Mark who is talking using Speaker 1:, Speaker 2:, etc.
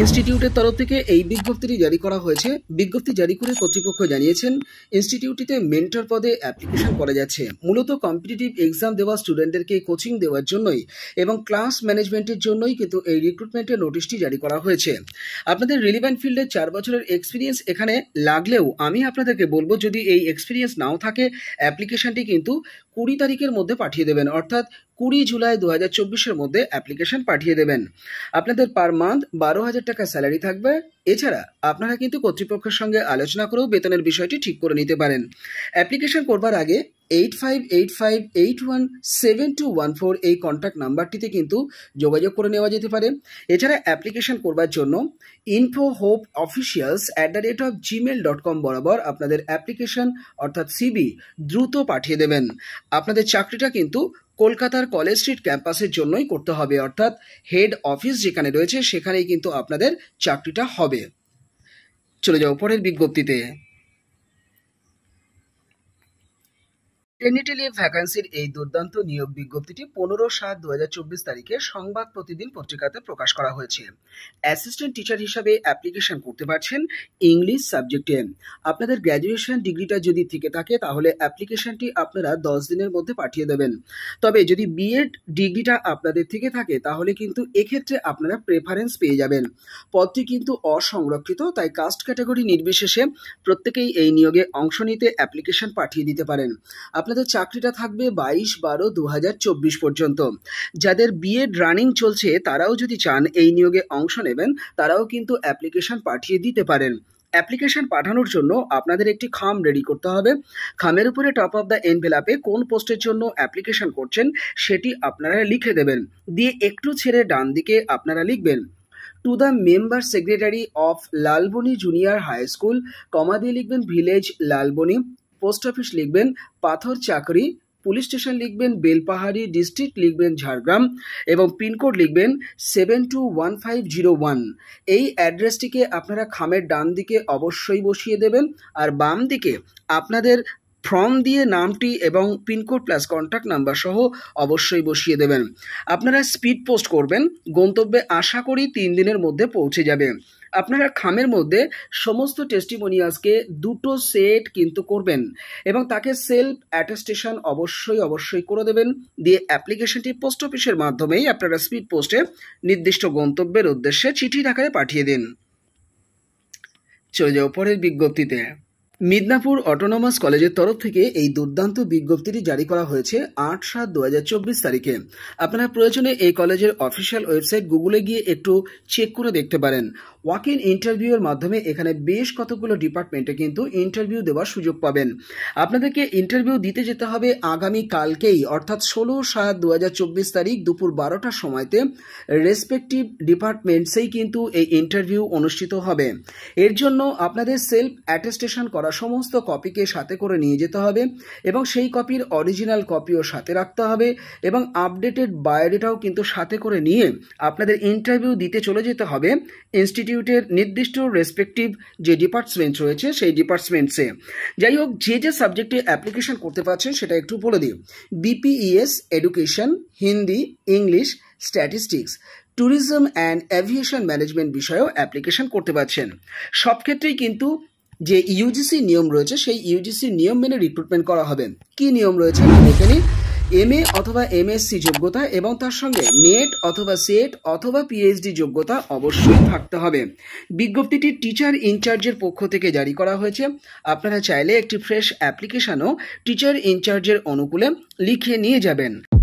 Speaker 1: ইনস্টিটিউটের তরফ থেকে এই বিজ্ঞপ্তিটি জারি করা হয়েছে বিজ্ঞপ্তি জারি করে কর্তৃপক্ষ জানিয়েছেন ইনস্টিটিউটটিতে মেন্টর পদে অ্যাপ্লিকেশন করা যাচ্ছে মূলত কম্পিটিটিভ এক্সাম দেওয়া স্টুডেন্টদেরকে কোচিং দেওয়ার জন্যই এবং ক্লাস ম্যানেজমেন্টের জন্যই কিন্তু এই রিক্রুটমেন্টের নোটিশটি জারি করা হয়েছে আপনাদের রিলিভেন্ট ফিল্ডে চার বছরের এক্সপিরিয়েন্স এখানে লাগলেও আমি আপনাদেরকে বলবো যদি এই এক্সপিরিয়েন্স নাও থাকে অ্যাপ্লিকেশনটি কিন্তু কুড়ি তারিখের মধ্যে পাঠিয়ে দেবেন অর্থাৎ কুড়ি জুলাই দু হাজার চব্বিশের মধ্যে অ্যাপ্লিকেশন পাঠিয়ে দেবেন আপনাদের পার মান্থ বারো হাজার টাকা স্যালারি থাকবে এছাড়া আপনারা কিন্তু কর্তৃপক্ষের সঙ্গে আলোচনা করেও বেতনের বিষয়টি ঠিক করে নিতে পারেন অ্যাপ্লিকেশন করবার আগে eight five eight five eight one seven two one four এই কন্ট্যাক্ট নাম্বারটিতে কিন্তু যোগাযোগ করে নেওয়া যেতে পারে এছাড়া অ্যাপ্লিকেশন করবার জন্য info hope officials at the rate of Gmail dot com বরাবর আপনাদের অ্যাপ্লিকেশন অর্থাৎ সিবি দ্রুত পাঠিয়ে দেবেন আপনাদের চাকরিটা কিন্তু কলকাতার কলেজ স্ট্রিট ক্যাম্পাসের জন্যই করতে হবে অর্থাৎ হেড অফিস যেখানে রয়েছে সেখানেই কিন্তু আপনাদের চাকরিটা হবে চলে যাও পরের বিজ্ঞপ্তিতে টেনিটি ভ্যাকান্সির এই দুর্দান্ত নিয়োগ বিজ্ঞপ্তিটি পনেরো সাত দু তারিখে সংবাদ প্রতিদিন পত্রিকাতে প্রকাশ করা হয়েছে অ্যাসিস্ট্যান্ট টিচার হিসাবে অ্যাপ্লিকেশন করতে পারছেন ইংলিশ সাবজেক্টে আপনাদের গ্র্যাজুয়েশন ডিগ্রিটা যদি থেকে থাকে তাহলে অ্যাপ্লিকেশনটি আপনারা দশ দিনের মধ্যে পাঠিয়ে দেবেন তবে যদি বিএড ডিগ্রিটা আপনাদের থেকে থাকে তাহলে কিন্তু এক্ষেত্রে আপনারা প্রেফারেন্স পেয়ে যাবেন পদটি কিন্তু অসংরক্ষিত তাই কাস্ট ক্যাটাগরি নির্বিশেষে প্রত্যেকেই এই নিয়োগে অংশ নিতে অ্যাপ্লিকেশন পাঠিয়ে দিতে পারেন আপনাদের চাকরিটা থাকবে বাইশ বারো দু পর্যন্ত যাদের বিএড রানিং চলছে তারাও যদি চান এই নিয়োগে অংশ নেবেন তারাও কিন্তু অ্যাপ্লিকেশন পাঠিয়ে দিতে পারেন অ্যাপ্লিকেশন পাঠানোর জন্য আপনাদের একটি খাম রেডি করতে হবে খামের উপরে টপ অফ দ্য এনভেলাপে কোন পোস্টের জন্য অ্যাপ্লিকেশন করছেন সেটি আপনারা লিখে দেবেন দিয়ে একটু ছেড়ে ডান দিকে আপনারা লিখবেন to the member secretary of Lalbani junior high school comma দিয়ে লিখবেন ভিলেজ লালবনি পোস্ট অফিস লিখবেন পাথর চাকরি পুলিশ স্টেশন লিখবেন বেলপাহাড়ি ডিস্ট্রিক্ট লিখবেন ঝাড়গ্রাম এবং পিনকোড লিখবেন seven two one five zero one এই অ্যাড্রেসটিকে আপনারা খামের ডান দিকে অবশ্যই বসিয়ে দেবেন আর বাম দিকে আপনাদের ফর্ম দিয়ে নামটি এবং পিনকোড প্লাস কন্ট্যাক্ট নাম্বার সহ অবশ্যই বসিয়ে দেবেন আপনারা স্পিড পোস্ট করবেন গন্তব্যে আশা করি তিন দিনের মধ্যে পৌঁছে যাবে আপনারা খামের মধ্যে সমস্ত টেস্টিমোনিয়ালসকে দুটো সেট কিন্তু করবেন এবং তাকে সেলফ অ্যাটেস্টেশন অবশ্যই অবশ্যই করে দেবেন দিয়ে অ্যাপ্লিকেশনটি পোস্ট অফিসের মাধ্যমেই আপনারা স্পিড পোস্টে নির্দিষ্ট গন্তব্যের উদ্দেশ্যে চিঠির আকারে পাঠিয়ে দিন চলে যাও পরের বিজ্ঞপ্তিতে মিদনাপুর অটোনমাস কলেজের তরফ থেকে এই দুর্দান্ত বিজ্ঞপ্তিটি জারি করা হয়েছে আট সাত দু তারিখে আপনারা প্রয়োজনে এই কলেজের অফিসিয়াল ওয়েবসাইট গুগলে গিয়ে একটু চেক করে দেখতে পারেন ওয়াক ইন ইন্টারভিউয়ের মাধ্যমে এখানে বেশ কতগুলো ডিপার্টমেন্টে কিন্তু ইন্টারভিউ দেওয়ার সুযোগ পাবেন আপনাদেরকে ইন্টারভিউ দিতে যেতে হবে আগামী কালকেই অর্থাৎ ষোলো সাত দু তারিখ দুপুর বারোটার সময়তে রেসপেক্টিভ ডিপার্টমেন্টসেই কিন্তু এই ইন্টারভিউ অনুষ্ঠিত হবে এর জন্য আপনাদের সেলফ অ্যাটেস্টেশন করা করা সমস্ত কপিকে সাথে করে নিয়ে যেতে হবে এবং সেই কপির অরিজিনাল কপিও সাথে রাখতে হবে এবং আপডেটেড বায়োডেটাও কিন্তু সাথে করে নিয়ে আপনাদের ইন্টারভিউ দিতে চলে যেতে হবে ইনস্টিটিউটের নির্দিষ্ট রেসপেক্টিভ যে ডিপার্টমেন্ট রয়েছে সেই ডিপার্টমেন্টসে যাই হোক যে যে সাবজেক্টে অ্যাপ্লিকেশন করতে পারছেন সেটা একটু বলে দিই BPES education Hindi English statistics tourism and aviation management বিষয়েও অ্যাপ্লিকেশন করতে পারছেন সব ক্ষেত্রেই কিন্তু যে ইউজিসি e নিয়ম রয়েছে সেই ইউজিসি e নিয়ম মেনে রিক্রুটমেন্ট করা হবে কি নিয়ম রয়েছে এখানে নিই এম অথবা এমএসসি যোগ্যতা এবং তার সঙ্গে নেট e অথবা সেট অথবা পিএইচডি যোগ্যতা অবশ্যই থাকতে হবে বিজ্ঞপ্তিটি টিচার ইনচার্জের পক্ষ থেকে জারি করা হয়েছে আপনারা চাইলে একটি ফ্রেশ অ্যাপ্লিকেশনও টিচার ইনচার্জের অনুকূলে লিখে নিয়ে যাবেন